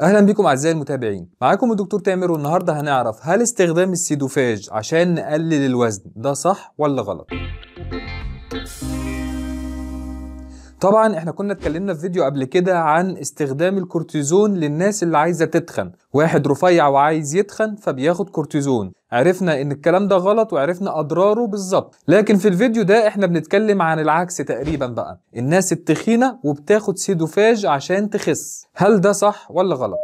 اهلا بكم اعزائي المتابعين معاكم الدكتور تامر والنهارده هنعرف هل استخدام السيدوفاج عشان نقلل الوزن ده صح ولا غلط طبعا احنا كنا اتكلمنا في فيديو قبل كده عن استخدام الكورتيزون للناس اللي عايزه تتخن واحد رفيع وعايز يتخن فبياخد كورتيزون عرفنا ان الكلام ده غلط وعرفنا اضراره بالظبط لكن في الفيديو ده احنا بنتكلم عن العكس تقريبا بقى الناس التخينه وبتاخد سيدوفاج عشان تخس هل ده صح ولا غلط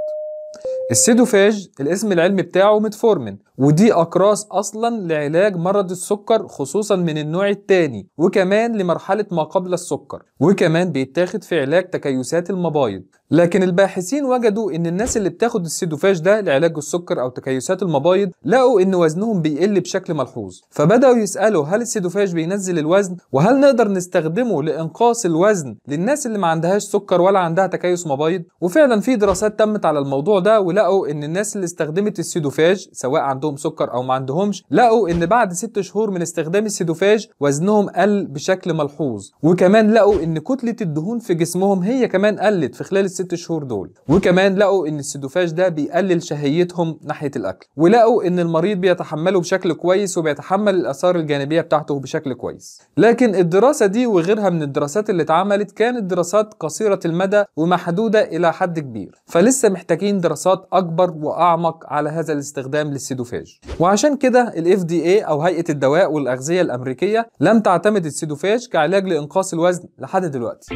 السيدوفاج الاسم العلمي بتاعه متفورمين ودي أقراص أصلا لعلاج مرض السكر خصوصا من النوع الثاني وكمان لمرحلة ما قبل السكر وكمان بيتاخد في علاج تكيسات المبايض لكن الباحثين وجدوا ان الناس اللي بتاخد السيدوفاج ده لعلاج السكر او تكيسات المبايض لقوا ان وزنهم بيقل بشكل ملحوظ فبداوا يسالوا هل السيدوفاج بينزل الوزن وهل نقدر نستخدمه لانقاص الوزن للناس اللي ما عندهاش سكر ولا عندها تكيس مبايض وفعلا في دراسات تمت على الموضوع ده ولقوا ان الناس اللي استخدمت السيدوفاج سواء عندهم سكر او ما عندهمش لقوا ان بعد 6 شهور من استخدام السيدوفاج وزنهم قل بشكل ملحوظ وكمان لقوا ان كتله الدهون في جسمهم هي كمان قلت في خلال الست شهور دول وكمان لقوا ان السدوفاج ده بيقلل شهيتهم ناحيه الاكل ولقوا ان المريض بيتحمله بشكل كويس وبيتحمل الاثار الجانبيه بتاعته بشكل كويس لكن الدراسه دي وغيرها من الدراسات اللي اتعملت كانت دراسات قصيره المدى ومحدوده الى حد كبير فلسه محتاجين دراسات اكبر واعمق على هذا الاستخدام للسيدوفاج وعشان كده ال FDA او هيئه الدواء والاغذيه الامريكيه لم تعتمد السيدوفاج كعلاج لانقاص الوزن لحد دلوقتي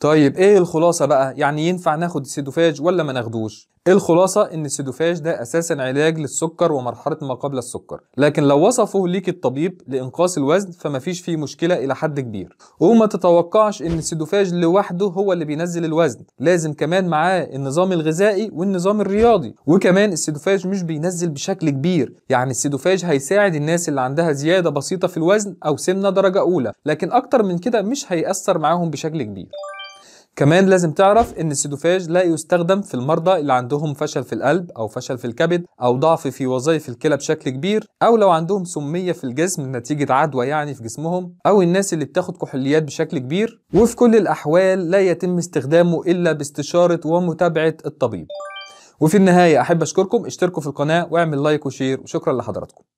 طيب ايه الخلاصه بقى يعني ينفع ناخد السيدوفاج ولا ما ناخدوش إيه الخلاصة إن السيدوفاج ده أساسا علاج للسكر ومرحلة ما قبل السكر، لكن لو وصفه ليك الطبيب لإنقاص الوزن فمفيش فيه مشكلة إلى حد كبير، وما تتوقعش إن السيدوفاج لوحده هو اللي بينزل الوزن، لازم كمان معاه النظام الغذائي والنظام الرياضي، وكمان السيدوفاج مش بينزل بشكل كبير، يعني السيدوفاج هيساعد الناس اللي عندها زيادة بسيطة في الوزن أو سمنة درجة أولى، لكن أكتر من كده مش هيأثر معاهم بشكل كبير. كمان لازم تعرف ان السيدوفاج لا يستخدم في المرضى اللي عندهم فشل في القلب او فشل في الكبد او ضعف في وظائف الكلى بشكل كبير او لو عندهم سميه في الجسم نتيجه عدوى يعني في جسمهم او الناس اللي بتاخد كحوليات بشكل كبير وفي كل الاحوال لا يتم استخدامه الا باستشاره ومتابعه الطبيب وفي النهايه احب اشكركم اشتركوا في القناه واعمل لايك وشير وشكرا لحضراتكم